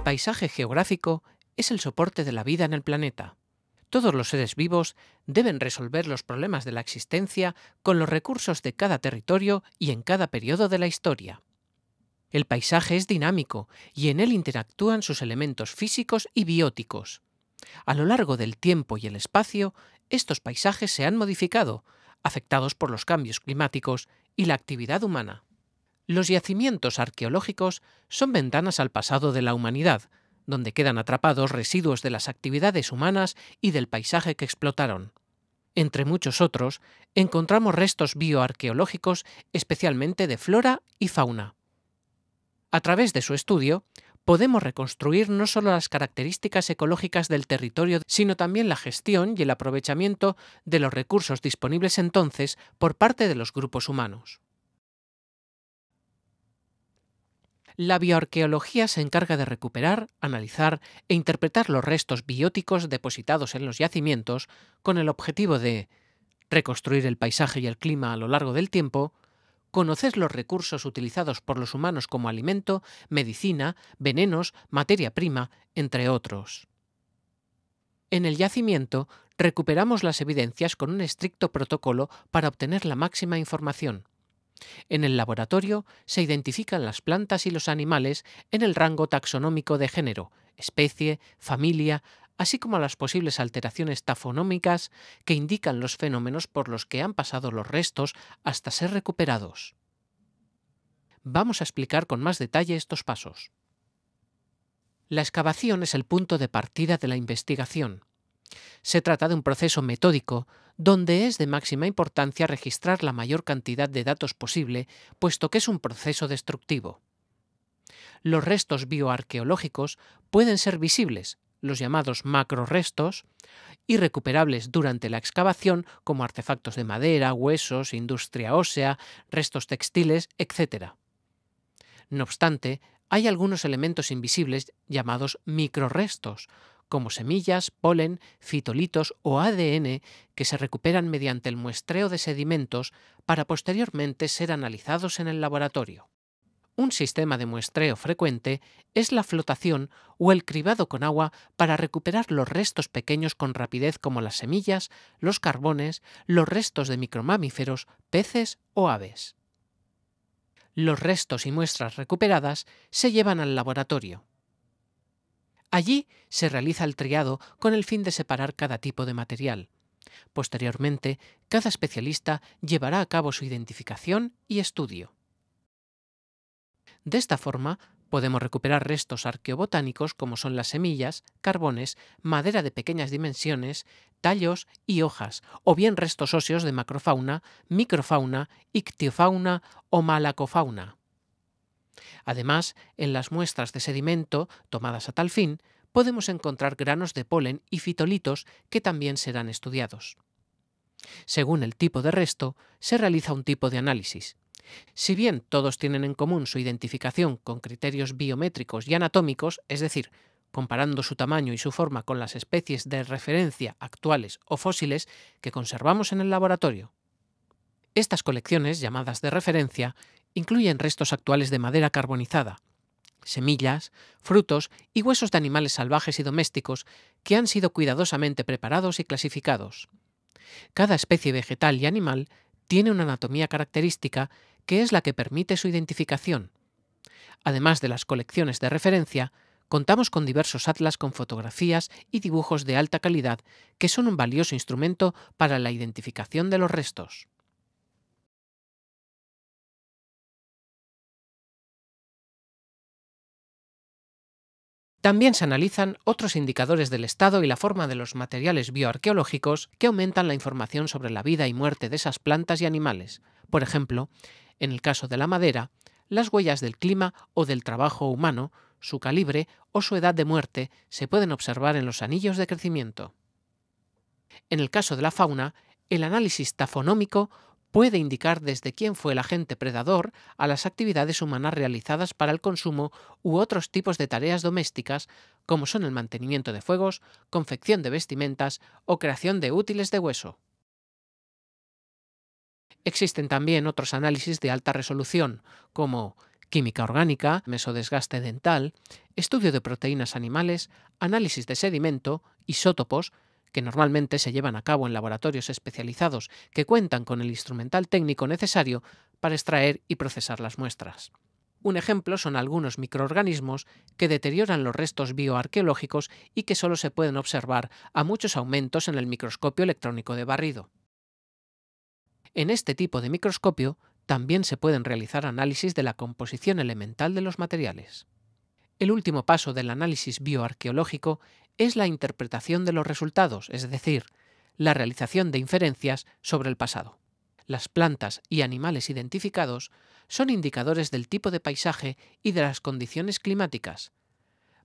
El paisaje geográfico es el soporte de la vida en el planeta. Todos los seres vivos deben resolver los problemas de la existencia con los recursos de cada territorio y en cada periodo de la historia. El paisaje es dinámico y en él interactúan sus elementos físicos y bióticos. A lo largo del tiempo y el espacio, estos paisajes se han modificado, afectados por los cambios climáticos y la actividad humana. Los yacimientos arqueológicos son ventanas al pasado de la humanidad, donde quedan atrapados residuos de las actividades humanas y del paisaje que explotaron. Entre muchos otros, encontramos restos bioarqueológicos especialmente de flora y fauna. A través de su estudio, podemos reconstruir no solo las características ecológicas del territorio, sino también la gestión y el aprovechamiento de los recursos disponibles entonces por parte de los grupos humanos. La bioarqueología se encarga de recuperar, analizar e interpretar los restos bióticos depositados en los yacimientos con el objetivo de reconstruir el paisaje y el clima a lo largo del tiempo, conocer los recursos utilizados por los humanos como alimento, medicina, venenos, materia prima, entre otros. En el yacimiento recuperamos las evidencias con un estricto protocolo para obtener la máxima información. En el laboratorio se identifican las plantas y los animales en el rango taxonómico de género, especie, familia, así como las posibles alteraciones tafonómicas que indican los fenómenos por los que han pasado los restos hasta ser recuperados. Vamos a explicar con más detalle estos pasos. La excavación es el punto de partida de la investigación. Se trata de un proceso metódico donde es de máxima importancia registrar la mayor cantidad de datos posible, puesto que es un proceso destructivo. Los restos bioarqueológicos pueden ser visibles, los llamados macrorestos, y recuperables durante la excavación como artefactos de madera, huesos, industria ósea, restos textiles, etc. No obstante, hay algunos elementos invisibles llamados microrestos, como semillas, polen, fitolitos o ADN que se recuperan mediante el muestreo de sedimentos para posteriormente ser analizados en el laboratorio. Un sistema de muestreo frecuente es la flotación o el cribado con agua para recuperar los restos pequeños con rapidez como las semillas, los carbones, los restos de micromamíferos, peces o aves. Los restos y muestras recuperadas se llevan al laboratorio. Allí se realiza el triado con el fin de separar cada tipo de material. Posteriormente, cada especialista llevará a cabo su identificación y estudio. De esta forma, podemos recuperar restos arqueobotánicos como son las semillas, carbones, madera de pequeñas dimensiones, tallos y hojas, o bien restos óseos de macrofauna, microfauna, ictiofauna o malacofauna. Además, en las muestras de sedimento tomadas a tal fin, podemos encontrar granos de polen y fitolitos que también serán estudiados. Según el tipo de resto, se realiza un tipo de análisis. Si bien todos tienen en común su identificación con criterios biométricos y anatómicos, es decir, comparando su tamaño y su forma con las especies de referencia actuales o fósiles que conservamos en el laboratorio. Estas colecciones, llamadas de referencia, incluyen restos actuales de madera carbonizada, semillas, frutos y huesos de animales salvajes y domésticos que han sido cuidadosamente preparados y clasificados. Cada especie vegetal y animal tiene una anatomía característica que es la que permite su identificación. Además de las colecciones de referencia, contamos con diversos atlas con fotografías y dibujos de alta calidad que son un valioso instrumento para la identificación de los restos. También se analizan otros indicadores del estado y la forma de los materiales bioarqueológicos que aumentan la información sobre la vida y muerte de esas plantas y animales. Por ejemplo, en el caso de la madera, las huellas del clima o del trabajo humano, su calibre o su edad de muerte se pueden observar en los anillos de crecimiento. En el caso de la fauna, el análisis tafonómico puede indicar desde quién fue el agente predador a las actividades humanas realizadas para el consumo u otros tipos de tareas domésticas, como son el mantenimiento de fuegos, confección de vestimentas o creación de útiles de hueso. Existen también otros análisis de alta resolución, como química orgánica, mesodesgaste dental, estudio de proteínas animales, análisis de sedimento, isótopos, que normalmente se llevan a cabo en laboratorios especializados que cuentan con el instrumental técnico necesario para extraer y procesar las muestras. Un ejemplo son algunos microorganismos que deterioran los restos bioarqueológicos y que solo se pueden observar a muchos aumentos en el microscopio electrónico de barrido. En este tipo de microscopio también se pueden realizar análisis de la composición elemental de los materiales. El último paso del análisis bioarqueológico es la interpretación de los resultados, es decir, la realización de inferencias sobre el pasado. Las plantas y animales identificados son indicadores del tipo de paisaje y de las condiciones climáticas.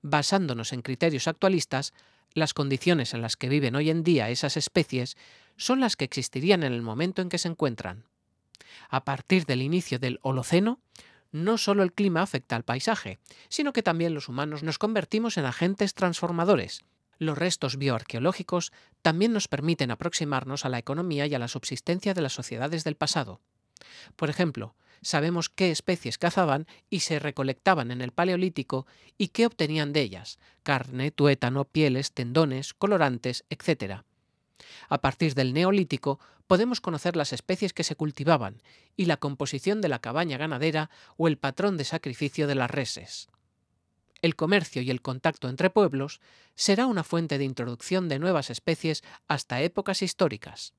Basándonos en criterios actualistas, las condiciones en las que viven hoy en día esas especies son las que existirían en el momento en que se encuentran. A partir del inicio del Holoceno, no solo el clima afecta al paisaje, sino que también los humanos nos convertimos en agentes transformadores. Los restos bioarqueológicos también nos permiten aproximarnos a la economía y a la subsistencia de las sociedades del pasado. Por ejemplo, sabemos qué especies cazaban y se recolectaban en el Paleolítico y qué obtenían de ellas, carne, tuétano, pieles, tendones, colorantes, etcétera. A partir del Neolítico podemos conocer las especies que se cultivaban y la composición de la cabaña ganadera o el patrón de sacrificio de las reses. El comercio y el contacto entre pueblos será una fuente de introducción de nuevas especies hasta épocas históricas.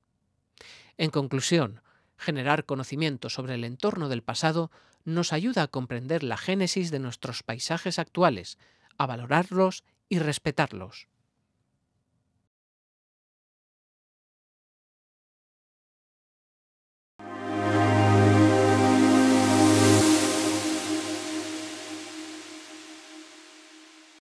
En conclusión, generar conocimiento sobre el entorno del pasado nos ayuda a comprender la génesis de nuestros paisajes actuales, a valorarlos y respetarlos.